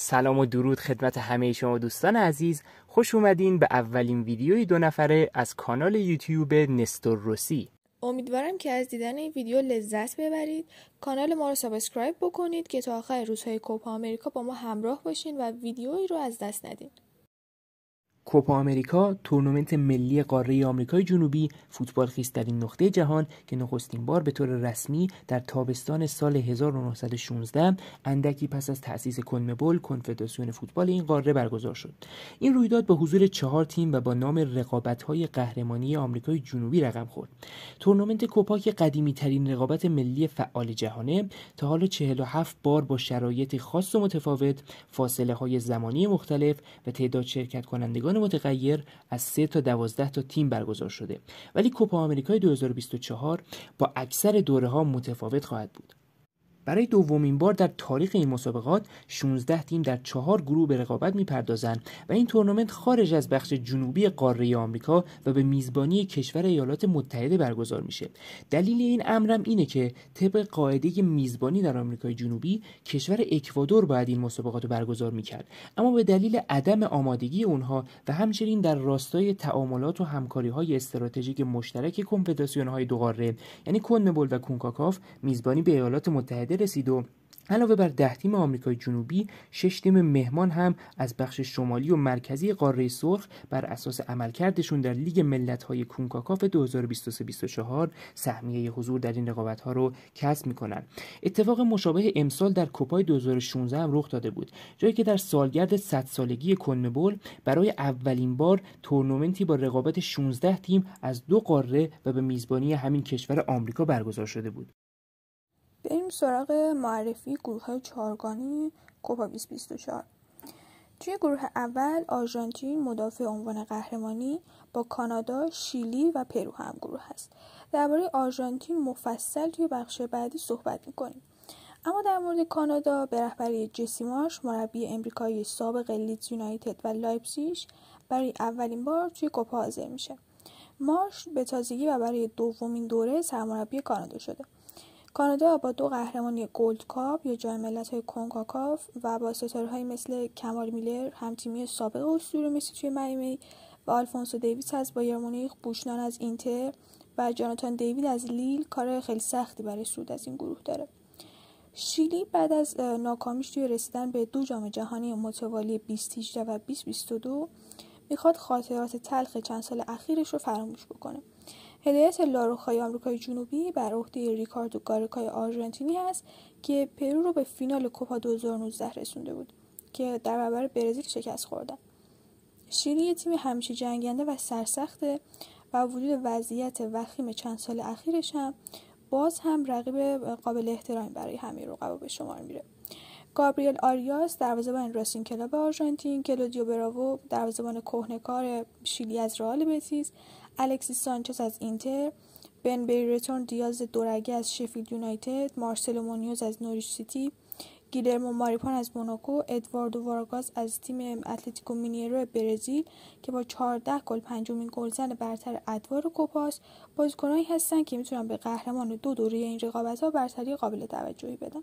سلام و درود خدمت همه شما دوستان عزیز خوش اومدین به اولین ویدیوی دو نفره از کانال یوتیوب نستور روسی امیدوارم که از دیدن این ویدیو لذت ببرید کانال ما رو سابسکرایب بکنید که تا آخر روزهای کوپا آمریکا با ما همراه باشین و ویدیویی رو از دست ندین. کوپا آمریکا تورنمنت ملی قاره آمریکای جنوبی فوتبال در این نقطه جهان که نخستین بار به طور رسمی در تابستان سال 1916 اندکی پس از تأسیس کنمبل کنفدراسیون فوتبال این قاره برگزار شد این رویداد با حضور چهار تیم و با نام رقابت های قهرمانی آمریکای جنوبی رقم خورد تورنمنت کوپا که قدیمی ترین رقابت ملی فعال جهانه تا حالا 47 بار با شرایط خاص و متفاوت فاصله های زمانی مختلف و تعداد شرکت کنندگان متغیر از 3 تا 12 تا تیم برگزار شده ولی کوپا آمریکای 2024 با اکثر دوره ها متفاوت خواهد بود برای دومین بار در تاریخ این مسابقات 16 تیم در چهار گروه به رقابت میپردازند و این تورنمنت خارج از بخش جنوبی قاره آمریکا و به میزبانی کشور ایالات متحده برگزار میشه دلیل این امرم اینه که طبق قاعده میزبانی در آمریکای جنوبی کشور اکوادور باید این مسابقات رو برگزار میکرد اما به دلیل عدم آمادگی اونها و همچنین در راستای تعاملات و همکاری های استراتژیک مشترک کنفدراسیون های دو قاره یعنی کنمبل و کونکاکاف میزبانی به ایالات متحده رسید و علاوه بر ده تیم آمریکای جنوبی شش تیم مهمان هم از بخش شمالی و مرکزی قاره سرخ بر اساس عملکردشون در لیگ ملت‌های کونکاکاف 2023-24 سهمیه حضور در این رقابت‌ها رو کسب می‌کنند. اتفاق مشابه امسال در کپای 2016 هم رخ داده بود جایی که در سالگرد 100 سالگی کنمبول برای اولین بار تورنمنتی با رقابت 16 تیم از دو قاره و به میزبانی همین کشور آمریکا برگزار شده بود. بریم سراغ معرفی گروه های چهارگانه کوپا 2024 توی گروه اول آرژانتین مدافع عنوان قهرمانی با کانادا، شیلی و پرو هم گروه هست. درباره آرژانتین مفصل توی بخش بعدی صحبت میکنیم. اما در مورد کانادا به رهبری جسی مارش مربی امریکایی سابق لیدز یونایتد و لایپسیش برای اولین بار توی کوپا حاضر میشه مارش به تازگی و برای دومین دوره سرمربی کانادا شده کانادا با دو قهرمانی گولد کاپ یا جام های کنکاکاف و با های مثل کمال میلر همتیمی سابق اسطوره مثل توی میمی و آلفونسو دیویس از بایر مونیخ بوشنان از اینتر و جاناتان دیوید از لیل کار خیلی سختی برای سود از این گروه داره شیلی بعد از ناکامیش توی رسیدن به دو جام جهانی متوالی 2018 و 2022 میخواد خاطرات تلخ چند سال اخیرش رو فراموش بکنه هدایت لاروخای آمریکای جنوبی بر عهده ریکاردو گارکای آرژانتینی هست که پرو رو به فینال کوپا 2019 رسونده بود که در برابر برزیل شکست خوردن شیلی تیم همیشه جنگنده و سرسخته و وجود وضعیت وخیم چند سال اخیرش هم باز هم رقیب قابل احترامی برای همه رقبا به شمار میره گابریل آریاس دروازهبان راسین کلاب آرژانتین کلودیو براوو دروازه‌بان کهنه‌کار شیلی از رئال بتیس الکسیس سانچز از اینتر بن بیرتون دیاز دورگی از شفیلد یونایتد مارسلو مونیوز از نوریش سیتی گیلرمو ماریپان از موناکو ادواردو وارگاس از تیم اتلتیکو مینیرو برزیل که با 14 گل پنجمین گلزن برتر ادوار کوپاس بازیکنهایی هستند که میتونن به قهرمان دو دوره این رقابت ها برتری قابل توجهی بدن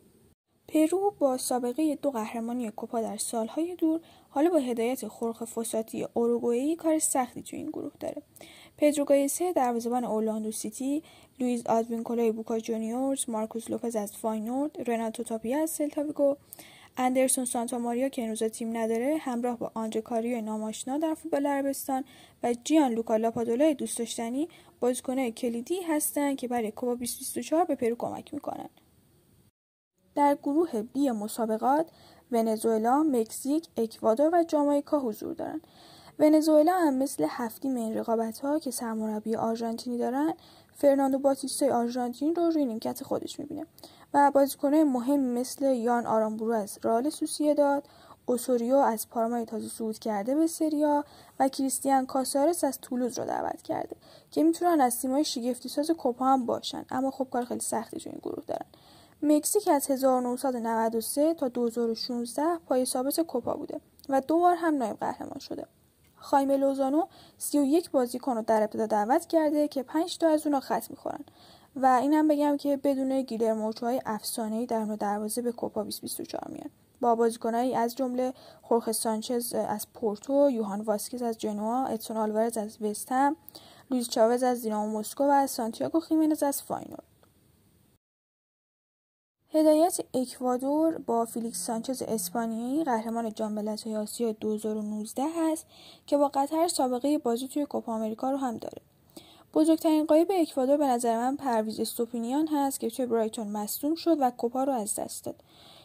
پرو با سابقه دو قهرمانی کوپا در سالهای دور حالا با هدایت خورخه فساتی اوروگوئه کار سختی تو این گروه داره پدرو گایسه دروازه‌بان اورلاندو سیتی، لوئیس آدوینکولای بوکا جونیورز، مارکوس لوپز از فاینورد، رناتو تاپیا از سلتاویگو، اندرسون سانتا ماریا که این تیم نداره همراه با آنجا کاریو ناماشنا در فوتبال عربستان و جیان لوکا لاپادولای دوست داشتنی بازیکنهای کلیدی هستند که برای کوبا 2024 به پرو کمک میکنند در گروه بی مسابقات ونزوئلا مکزیک اکوادور و جامایکا حضور دارند ونزوئلا هم مثل هفتیم این رقابت ها که سرمربی آرژانتینی دارن فرناندو باتیستای آرژانتین رو روی نیمکت خودش میبینه و بازیکنه مهم مثل یان آرامبورو از رال سوسیه داد، اوسوریو از پارمای تازه صعود کرده به سریا و کریستیان کاسارس از تولوز رو دعوت کرده که میتونن از تیمای شگفتی ساز کوپا هم باشن اما خب کار خیلی سختی تو این گروه دارن مکزیک از 1993 تا 2016 پای ثابت کوپا بوده و دو بار هم نایب قهرمان شده خایم لوزانو 31 بازیکن رو در ابتدا دعوت کرده که 5 تا از اونها خط میخورن و اینم بگم که بدون گیلرموچوهای های افسانه‌ای در نو دروازه به کوپا 2024 میان با بازیکنایی از جمله خورخه سانچز از پورتو، یوهان واسکیز از جنوا، اتسون آلوارز از وستهم، لوئیس چاوز از دینامو مسکو و سانتیاگو خیمنز از فاینورد هدایت اکوادور با فیلیکس سانچز اسپانیایی قهرمان جام ملت‌های آسیا 2019 است که با قطر سابقه بازی توی کوپا آمریکا رو هم داره. بزرگترین قایب اکوادور به نظر من پرویز استوپینیان هست که توی برایتون مصدوم شد و کوپا رو از دست داد.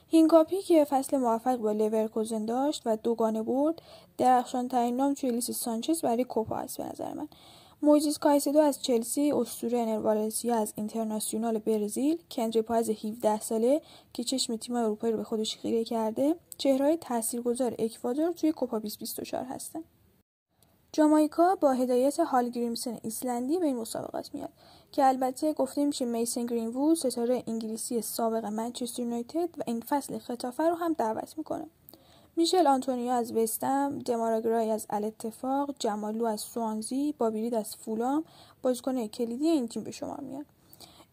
هینگاپی که فصل موفق با لورکوزن داشت و دوگانه برد درخشان ترین نام توی لیست سانچز برای کوپا است به نظر من مویزیس کایسدو از چلسی، اسطوره والنسیا از اینترناسیونال برزیل، کندری پایز 17 ساله که چشم تیم اروپایی رو به خودش خیره کرده، چهرههای تاثیرگذار اکوادور توی کوپا 2024 هستند. جامایکا با هدایت هال گریمسن ایسلندی به این مسابقات میاد که البته گفته میشه میسن گرین‌وود ستاره انگلیسی سابق منچستر یونایتد و این فصل خطافه رو هم دعوت میکنه. میشل آنتونیو از وستم، دماراگرای از الاتفاق، جمالو از سوانزی، بابیرید از فولام بازیکن کلیدی این تیم به شما میاد.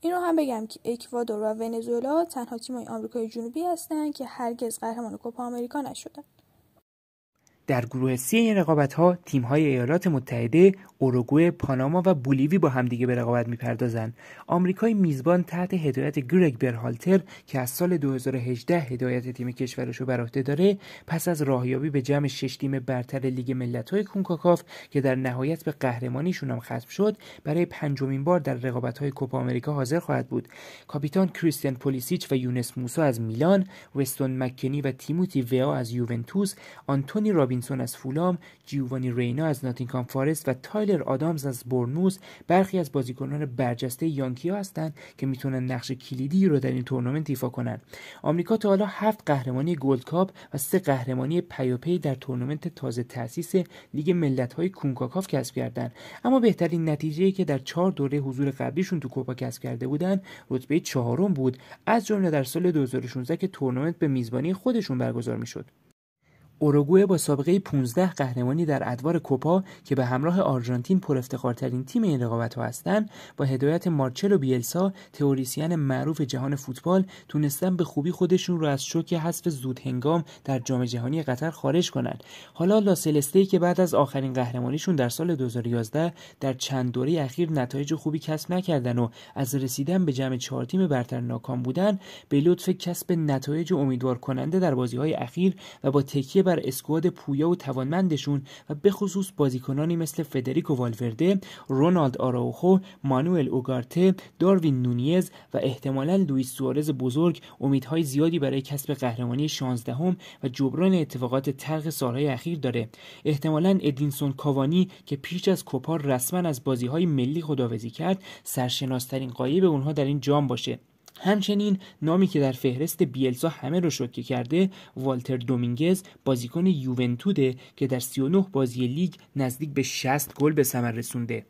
این رو هم بگم که اکوادور و ونزوئلا تنها تیم‌های آمریکای جنوبی هستند که هرگز قهرمان کوپا آمریکا نشدند. در گروه سی این تیم های ایالات متحده، اوروگوئه، پاناما و بولیوی با همدیگه به رقابت میپردازند آمریکای میزبان تحت هدایت گرگ برهالتر که از سال 2018 هدایت تیم کشورش رو بر عهده داره، پس از راهیابی به جمع شش تیم برتر لیگ ملت های کونکاکاف که در نهایت به قهرمانیشون هم ختم شد، برای پنجمین بار در رقابت های کوپا آمریکا حاضر خواهد بود. کاپیتان کریستین پولیسیچ و یونس موسا از میلان، وستون مکنی و تیموتی ویا از یوونتوس، آنتونی رابینسون از فولام، جیوانی رینا از ناتینگهام فارست و تایلر آدامز از بورنوس برخی از بازیکنان برجسته یانکی هستند که میتونن نقش کلیدی رو در این تورنمنت ایفا کنند. آمریکا تا حالا هفت قهرمانی گلد کاپ و سه قهرمانی پیاپی در تورنمنت تازه تأسیس لیگ ملت‌های کونکاکاف کسب کردند. اما بهترین نتیجه که در چهار دوره حضور قبلیشون تو کوپا کسب کرده بودند، رتبه چهارم بود. از جمله در سال 2016 که تورنمنت به میزبانی خودشون برگزار میشد. اوروگوئه با سابقه 15 قهرمانی در ادوار کوپا که به همراه آرژانتین افتخارترین تیم این ها هستند با هدایت مارچلو بیلسا تئوریسین معروف جهان فوتبال تونستن به خوبی خودشون رو از شوک حذف زود هنگام در جام جهانی قطر خارج کنند حالا لاسلسته که بعد از آخرین قهرمانیشون در سال 2011 در چند دوره اخیر نتایج خوبی کسب نکردن و از رسیدن به جمع چهار تیم برتر ناکام بودن به لطف کسب نتایج امیدوارکننده کننده در های اخیر و با تکیه بر اسکواد پویا و توانمندشون و به خصوص بازیکنانی مثل فدریکو والورده، رونالد آراوخو، مانوئل اوگارته، داروین نونیز و احتمالا لوئیس سوارز بزرگ امیدهای زیادی برای کسب قهرمانی 16 هم و جبران اتفاقات تلخ سالهای اخیر داره. احتمالا ادینسون کاوانی که پیش از کوپا رسما از بازیهای ملی خداوزی کرد، سرشناسترین قایب اونها در این جام باشه. همچنین نامی که در فهرست بیلسا همه رو شوکه کرده والتر دومینگز بازیکن یوونتوده که در 39 بازی لیگ نزدیک به 60 گل به ثمر رسونده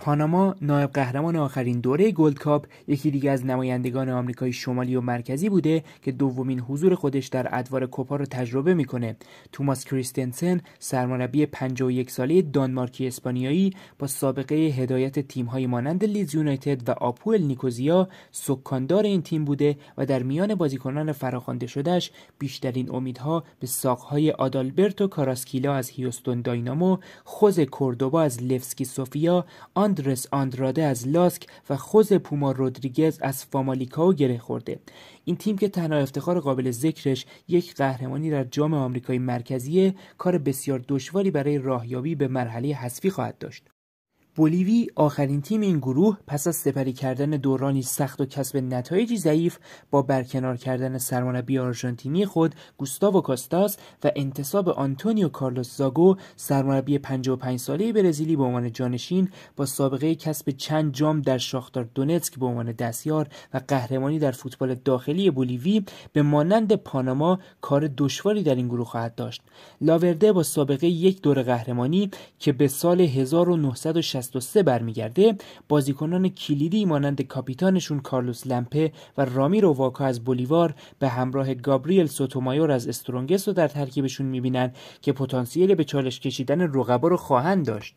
پاناما نایب قهرمان آخرین دوره کاپ یکی دیگه از نمایندگان آمریکای شمالی و مرکزی بوده که دومین حضور خودش در ادوار کوپا رو تجربه میکنه توماس کریستنسن سرمربی 51 ساله دانمارکی اسپانیایی با سابقه هدایت تیم‌های مانند لیز یونایتد و آپول نیکوزیا سکاندار این تیم بوده و در میان بازیکنان فراخوانده شدهش بیشترین امیدها به ساقهای آدالبرتو کاراسکیلا از هیوستون داینامو خوز کوردوبا از لفسکی سوفیا آن آندرس آندراده از لاسک و خوز پوما رودریگز از فامالیکاو گره خورده این تیم که تنها افتخار قابل ذکرش یک قهرمانی در جام آمریکای مرکزی کار بسیار دشواری برای راهیابی به مرحله حذفی خواهد داشت بولیوی آخرین تیم این گروه پس از سپری کردن دورانی سخت و کسب نتایجی ضعیف با برکنار کردن سرمربی آرژانتینی خود گوستاو کاستاس و انتصاب آنتونیو کارلوس زاگو سرمربی 55 ساله برزیلی به عنوان جانشین با سابقه کسب چند جام در شاختار دونتسک به عنوان دستیار و قهرمانی در فوتبال داخلی بولیوی به مانند پاناما کار دشواری در این گروه خواهد داشت لاورده با سابقه یک دور قهرمانی که به سال 1960 63 برمیگرده بازیکنان کلیدی مانند کاپیتانشون کارلوس لمپه و رامیرو واکا از بولیوار به همراه گابریل سوتومایور از استرونگس رو در ترکیبشون میبینن که پتانسیل به چالش کشیدن رقبا رو خواهند داشت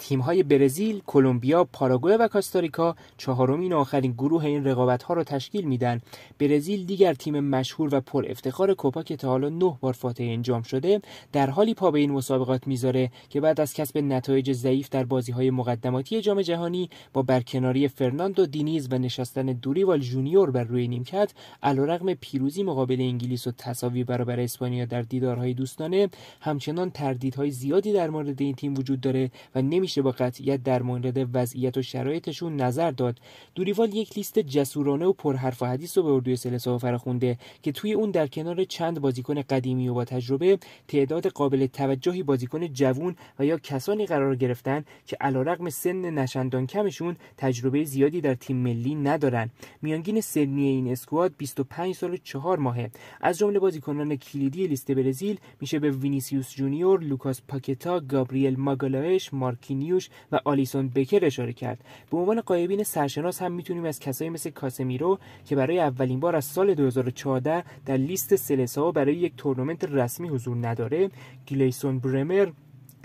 تیم‌های برزیل، کلمبیا، پاراگوئه و کاستاریکا چهارمین آخرین گروه این رقابت‌ها را تشکیل میدن. برزیل دیگر تیم مشهور و پر افتخار کوپا که تا حالا 9 بار فاتح انجام شده، در حالی پا به این مسابقات میذاره که بعد از کسب نتایج ضعیف در بازی‌های مقدماتی جام جهانی با برکناری فرناندو دینیز و نشستن دوریوال جونیور بر روی نیمکت، علیرغم پیروزی مقابل انگلیس و تساوی برابر اسپانیا در دیدارهای دوستانه، همچنان تردیدهای زیادی در مورد این تیم وجود داره و نمی نمیشه با قطعیت در مورد وضعیت و شرایطشون نظر داد دوریوال یک لیست جسورانه و پرحرف و حدیث رو به اردوی سلسا فرخونده که توی اون در کنار چند بازیکن قدیمی و با تجربه تعداد قابل توجهی بازیکن جوون و یا کسانی قرار گرفتن که علیرغم سن نشندان کمشون تجربه زیادی در تیم ملی ندارن میانگین سنی این اسکواد 25 سال و 4 ماهه از جمله بازیکنان کلیدی لیست برزیل میشه به وینیسیوس جونیور، لوکاس پاکتا، گابریل ماگالاش مارکین نیوش و آلیسون بکر اشاره کرد به عنوان قایبین سرشناس هم میتونیم از کسایی مثل کاسمیرو که برای اولین بار از سال 2014 در لیست سلساو برای یک تورنمنت رسمی حضور نداره گلیسون برمر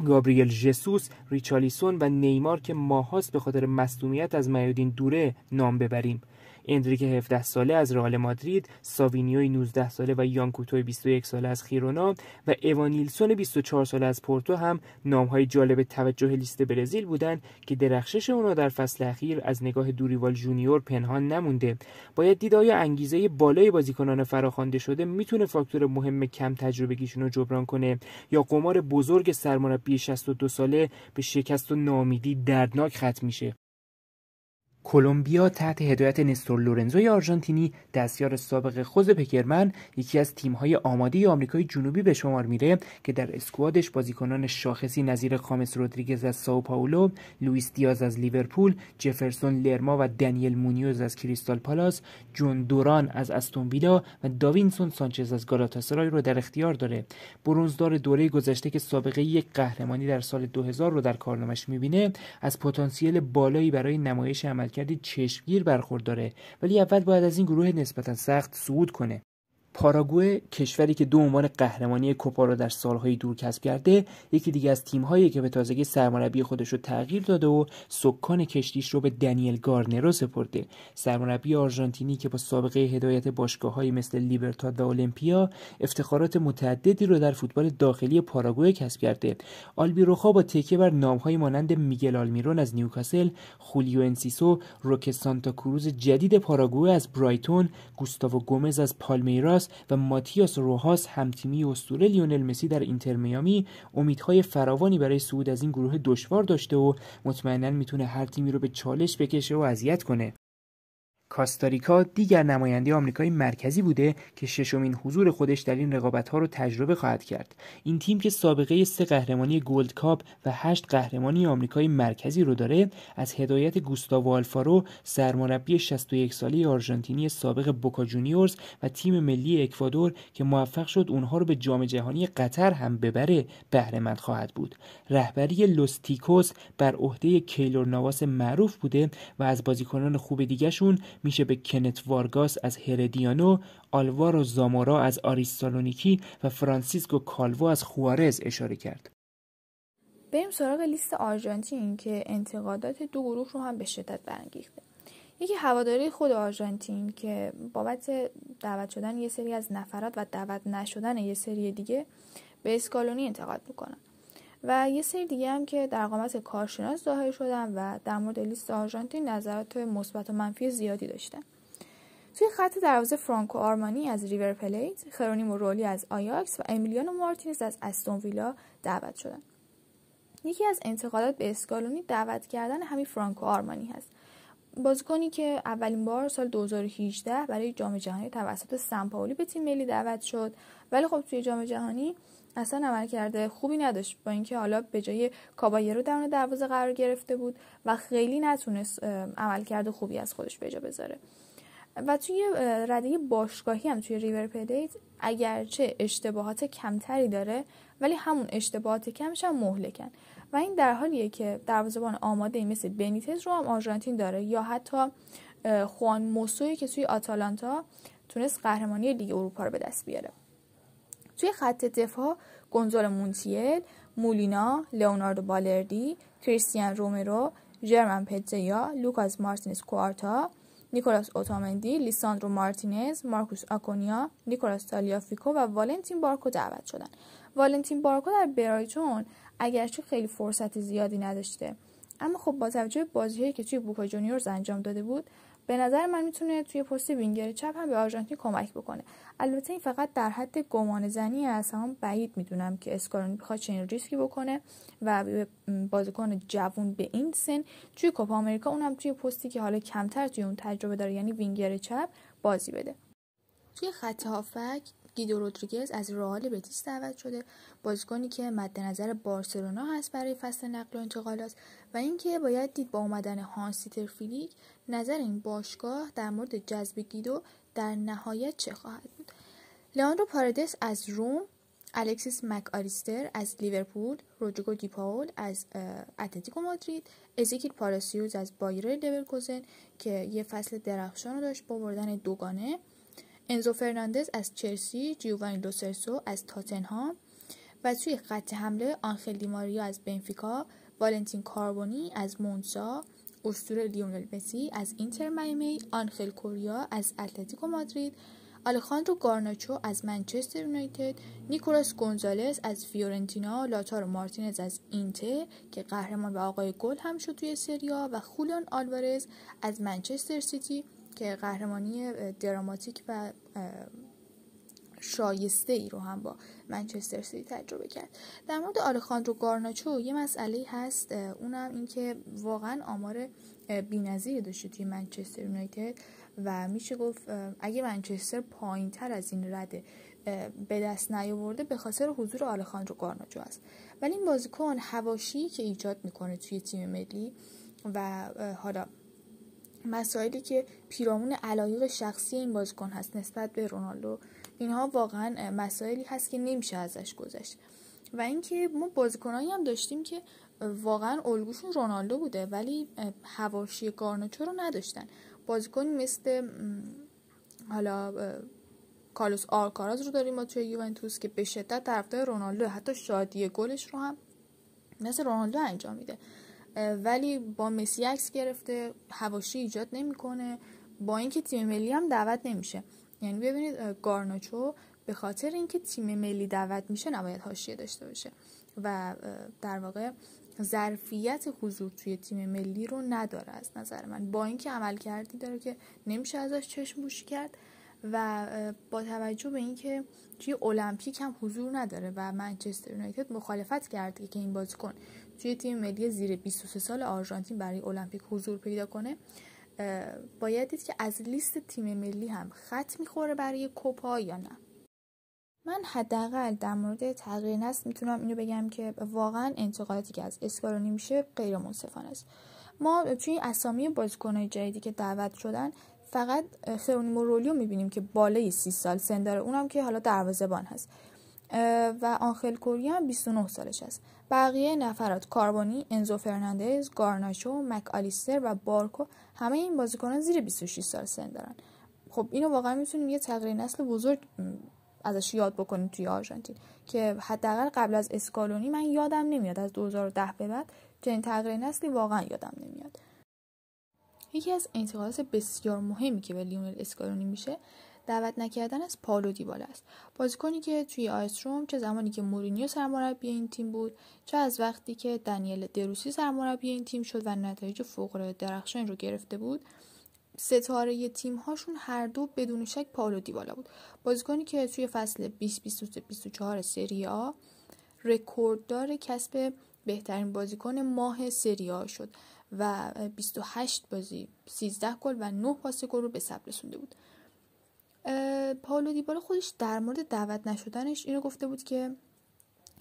گابریل ژسوس، ریچالیسون و نیمار که ماهاست به خاطر مصدومیت از میادین دوره نام ببریم. اندریک 17 ساله از رئال مادرید، ساوینیوی 19 ساله و یانکوتوی 21 ساله از خیرونا و اوانیلسون 24 ساله از پورتو هم نامهای جالب توجه لیست برزیل بودند که درخشش اونا در فصل اخیر از نگاه دوریوال جونیور پنهان نمونده. باید دید آیا انگیزه بالای بازیکنان فراخوانده شده میتونه فاکتور مهم کم تجربگیشون رو جبران کنه یا قمار بزرگ سرمربی 62 ساله به شکست و نامیدی دردناک ختم میشه. کلمبیا تحت هدایت نستور لورنزوی آرژانتینی دستیار سابق خوز پکرمن یکی از تیم‌های آماده آمریکای جنوبی به شمار میره که در اسکوادش بازیکنان شاخصی نظیر خامس رودریگز از ساو پائولو، لوئیس دیاز از لیورپول، جفرسون لرما و دنیل مونیوز از کریستال پالاس، جون دوران از استون و داوینسون سانچز از گالاتاسرای رو در اختیار داره. برونزدار دوره گذشته که سابقه یک قهرمانی در سال 2000 رو در کارنامهش میبینه از پتانسیل بالایی برای نمایش عمل عملکردی چشمگیر داره، ولی اول باید از این گروه نسبتا سخت صعود کنه پاراگوه کشوری که دو عنوان قهرمانی کوپا را در سالهای دور کسب کرده یکی دیگه از تیمهایی که به تازگی سرمربی خودش رو تغییر داده و سکان کشتیش رو به دنیل گارنرو سپرده سرمربی آرژانتینی که با سابقه هدایت باشگاههایی مثل لیبرتاد و المپیا افتخارات متعددی رو در فوتبال داخلی پاراگوه کسب کرده آلبیروخا با تکیه بر نامهایی مانند میگل آلمیرون از نیوکاسل خولیو انسیسو روک سانتا کروز جدید پاراگوه از برایتون گوستاو گومز از پالمیراس و ماتیاس روهاس همتیمی اسطوره لیونل مسی در اینتر میامی امیدهای فراوانی برای صعود از این گروه دشوار داشته و مطمئنا میتونه هر تیمی رو به چالش بکشه و اذیت کنه کاستاریکا دیگر نماینده آمریکای مرکزی بوده که ششمین حضور خودش در این ها رو تجربه خواهد کرد. این تیم که سابقه سه قهرمانی گلد کاپ و هشت قهرمانی آمریکای مرکزی رو داره، از هدایت گوستاو آلفارو، سرمربی 61 ساله آرژانتینی سابق بوکا جونیورز و تیم ملی اکوادور که موفق شد اونها رو به جام جهانی قطر هم ببره، بهرهمند خواهد بود. رهبری لوستیکوس بر عهده کیلور نواس معروف بوده و از بازیکنان خوب دیگهشون میشه به کنت وارگاس از هردیانو، آلوارو زامورا از آریستالونیکی و فرانسیسکو کالوو از خوارز اشاره کرد. بریم سراغ لیست آرژانتین که انتقادات دو گروه رو هم به شدت برانگیخته. یکی هواداری خود آرژانتین که بابت دعوت شدن یه سری از نفرات و دعوت نشدن یه سری دیگه به اسکالونی انتقاد میکنن و یه سری دیگه هم که در قامت کارشناس ظاهر شدن و در مورد لیست آرژانتین نظرات مثبت و منفی زیادی داشتن توی خط دروازه فرانکو آرمانی از ریور پلیت، و رولی از آیاکس و امیلیانو مارتینز از استون ویلا دعوت شدن. یکی از انتقالات به اسکالونی دعوت کردن همین فرانکو آرمانی هست. بازیکنی که اولین بار سال 2018 برای جام جهانی توسط سمپاولی به تیم ملی دعوت شد ولی خب توی جام جهانی اصلا عمل کرده خوبی نداشت با اینکه حالا به جای رو درون دروازه قرار گرفته بود و خیلی نتونست عمل کرده خوبی از خودش به جا بذاره و توی رده باشگاهی هم توی ریور پلیت اگرچه اشتباهات کمتری داره ولی همون اشتباهات کمش هم مهلکن و این در حالیه که دروازه‌بان آماده مثل بنیتز رو هم آرژانتین داره یا حتی خوان موسوی که توی آتالانتا تونست قهرمانی لیگ اروپا رو به دست بیاره توی خط دفاع گنزول مونتیل، مولینا، لئوناردو بالردی، کریستیان رومرو، جرمن پتزیا، لوکاس مارتینز کوارتا، نیکولاس اوتامندی، لیساندرو مارتینز، مارکوس آکونیا، نیکولاس تالیافیکو و والنتین بارکو دعوت شدن. والنتین بارکو در برایتون اگرچه خیلی فرصت زیادی نداشته، اما خب با توجه بازیهایی که توی بوکا جونیورز انجام داده بود، به نظر من میتونه توی پست وینگر چپ هم به آرژانتین کمک بکنه البته این فقط در حد گمان زنی است هم بعید میدونم که اسکارونی بخواد چنین ریسکی بکنه و بازیکن جوون به این سن توی کوپا آمریکا اونم توی پستی که حالا کمتر توی اون تجربه داره یعنی وینگر چپ بازی بده توی خط هافک گیدو رودریگز از رئال بتیس دعوت شده بازیکنی که مد نظر بارسلونا هست برای فصل نقل و انتقالات و اینکه باید دید با اومدن هانسیتر فیلیک نظر این باشگاه در مورد جذب گیدو در نهایت چه خواهد بود لئاندرو پارادس از روم الکسیس مک آریستر از لیورپول دی پاول از اتلتیکو مادرید ازیکیل پاراسیوز از بایر لورکوزن که یه فصل درخشان رو داشت با بردن دوگانه انزو فرناندز از چلسی جیوانی لوسرسو از تاتنهام و توی خط حمله آنخل دیماریا از بنفیکا والنتین کاربونی از مونسا استور لیونل مسی از اینتر میمی آنخل کوریا از اتلتیکو مادرید، آلخاندرو گارناچو از منچستر یونایتد، نیکولاس گونزالس از فیورنتینا، لاتار مارتینز از اینته که قهرمان و آقای گل هم شد توی سریا و خولان آلوارز از منچستر سیتی که قهرمانی دراماتیک و شایسته ای رو هم با منچستر سیتی تجربه کرد در مورد آلخاندرو گارناچو یه مسئله هست اونم اینکه واقعا آمار بی‌نظیری داشته توی منچستر یونایتد و میشه گفت اگه منچستر پایین تر از این رده به دست نیاورده به خاطر حضور آلخاندرو گارناچو است ولی این بازیکن هواشی که ایجاد میکنه توی تیم ملی و حالا مسائلی که پیرامون علایق شخصی این بازیکن هست نسبت به رونالدو اینها واقعا مسائلی هست که نمیشه ازش گذشت و اینکه ما بازیکنایی هم داشتیم که واقعا الگوشون رونالدو بوده ولی هواشی گارناچو رو نداشتن بازیکنی مثل حالا کالوس آرکاراز رو داریم ما توی یوونتوس که به شدت طرفدار رونالدو حتی شادی گلش رو هم مثل رونالدو انجام میده ولی با مسی عکس گرفته هواشی ایجاد نمیکنه با اینکه تیم ملی هم دعوت نمیشه یعنی ببینید گارناچو به خاطر اینکه تیم ملی دعوت میشه نباید حاشیه داشته باشه و در واقع ظرفیت حضور توی تیم ملی رو نداره از نظر من با اینکه عمل کردی داره که نمیشه ازش چشم بوشی کرد و با توجه به اینکه توی المپیک هم حضور نداره و منچستر یونایتد مخالفت کرده که این بازیکن توی تیم ملی زیر 23 سال آرژانتین برای المپیک حضور پیدا کنه باید دید که از لیست تیم ملی هم خط میخوره برای کوپا یا نه من حداقل در مورد تغییر نسل میتونم اینو بگم که واقعا انتقالاتی که از اسکارونی میشه غیر منصفانه است ما توی اسامی بازیکنهای جدیدی که دعوت شدن فقط خرونیمو رولیو میبینیم که بالای سی سال سن داره اونم که حالا بان هست و آنخل کوریا 29 سالش است بقیه نفرات کاربونی انزو فرناندز گارناشو، مک آلیستر و بارکو همه این بازیکنان زیر 26 سال سن دارن خب اینو واقعا میتونیم یه تغییر نسل بزرگ ازش یاد بکنیم توی آرژانتین که حداقل قبل از اسکالونی من یادم نمیاد از 2010 به بعد چنین تغییر نسلی واقعا یادم نمیاد یکی از انتقالات بسیار مهمی که به لیونل اسکالونی میشه دعوت نکردن از پالو دیبالا است بازیکنی که توی آیستروم چه زمانی که مورینیو سرمربی این تیم بود چه از وقتی که دنیل دروسی سرمربی این تیم شد و نتایج فوق درخشان رو گرفته بود ستاره تیم هاشون هر دو بدون شک پالو دیبالا بود بازیکنی که توی فصل 2023-2024 سری آ رکورددار کسب بهترین بازیکن ماه سری آ شد و 28 بازی 13 گل و 9 پاس گل رو به ثبت رسونده بود پاولو دیبالا خودش در مورد دعوت نشدنش اینو گفته بود که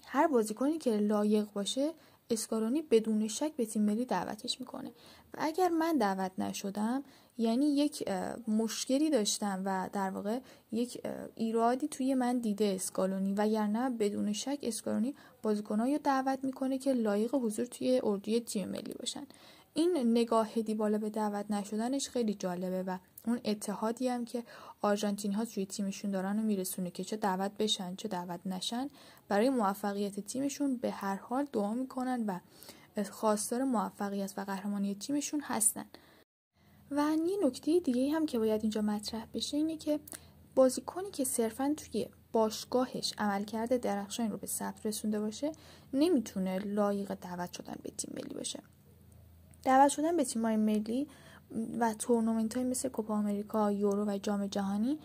هر بازیکنی که لایق باشه اسکارونی بدون شک به تیم ملی دعوتش میکنه و اگر من دعوت نشدم یعنی یک مشکلی داشتم و در واقع یک ایرادی توی من دیده اسکالونی وگرنه بدون شک اسکالونی بازیکنها رو دعوت میکنه که لایق حضور توی اردوی تیم ملی باشن این نگاه دیبالا به دعوت نشدنش خیلی جالبه و اون اتحادی هم که آرژانتین ها توی تیمشون دارن و میرسونه که چه دعوت بشن چه دعوت نشن برای موفقیت تیمشون به هر حال دعا میکنن و خواستار موفقیت و قهرمانی تیمشون هستن و یه نکته دیگه هم که باید اینجا مطرح بشه اینه که بازیکنی که صرفا توی باشگاهش عملکرد درخشانی رو به ثبت رسونده باشه نمیتونه لایق دعوت شدن به تیم ملی باشه دعوت شدن به های ملی و تورنمنت های مثل کوپا آمریکا، یورو و جام جهانی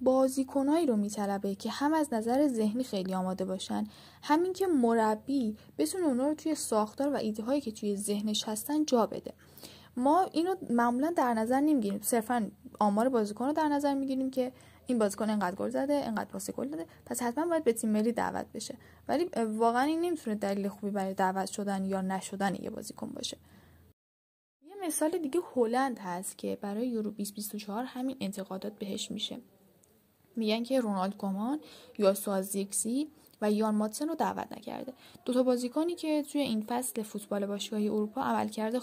بازیکنهایی رو میطلبه که هم از نظر ذهنی خیلی آماده باشن همین که مربی بتونه اونا رو توی ساختار و ایده هایی که توی ذهنش هستن جا بده ما اینو معمولا در نظر نمیگیریم صرفا آمار بازیکن رو در نظر میگیریم که این بازیکن انقدر گل زده انقدر پاس گل داده پس حتما باید به تیم ملی دعوت بشه ولی واقعا این نمیتونه دلیل خوبی برای دعوت شدن یا نشدن یه بازیکن باشه مثال دیگه هلند هست که برای یورو 2024 همین انتقادات بهش میشه میگن که رونالد کومان یا سوازیکسی و یان ماتسن رو دعوت نکرده دو تا بازیکنی که توی این فصل فوتبال باشگاهی اروپا عملکرد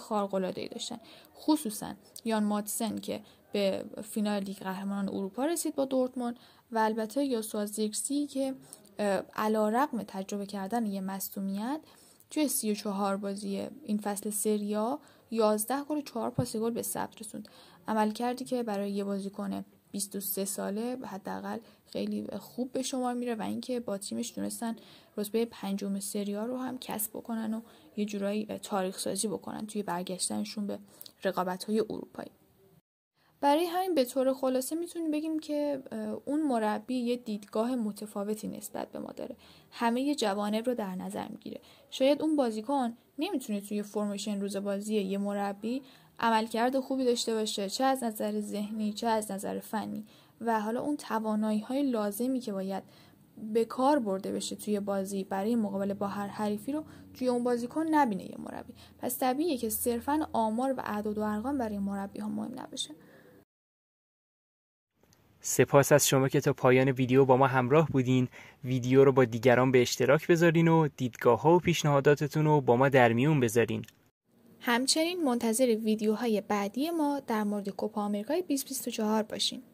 ای داشتن خصوصا یان ماتسن که به فینال لیگ قهرمانان اروپا رسید با دورتموند و البته یاسوا زیرکسی که علا رقم تجربه کردن یه مصومیت توی 34 بازی این فصل سریا 11 گل و 4 پاس گل به ثبت رسوند عمل کردی که برای یه بازیکن 23 ساله حداقل خیلی خوب به شما میره و اینکه با تیمش تونستن رتبه پنجم سریا رو هم کسب بکنن و یه جورایی تاریخ سازی بکنن توی برگشتنشون به رقابت های اروپایی برای همین به طور خلاصه میتونیم بگیم که اون مربی یه دیدگاه متفاوتی نسبت به ما داره همه یه جوانب رو در نظر میگیره شاید اون بازیکن نمیتونه توی فرمشن روز بازی یه مربی عملکرد خوبی داشته باشه چه از نظر ذهنی چه از نظر فنی و حالا اون توانایی های لازمی که باید به کار برده بشه توی بازی برای مقابله با هر حریفی رو توی اون بازیکن نبینه یه مربی پس طبیعیه که صرفا آمار و اعداد و ارقام برای مربی ها مهم نباشه سپاس از شما که تا پایان ویدیو با ما همراه بودین ویدیو رو با دیگران به اشتراک بذارین و دیدگاه ها و پیشنهاداتتون رو با ما در میون بذارین همچنین منتظر ویدیوهای بعدی ما در مورد کوپا آمریکای 2024 باشین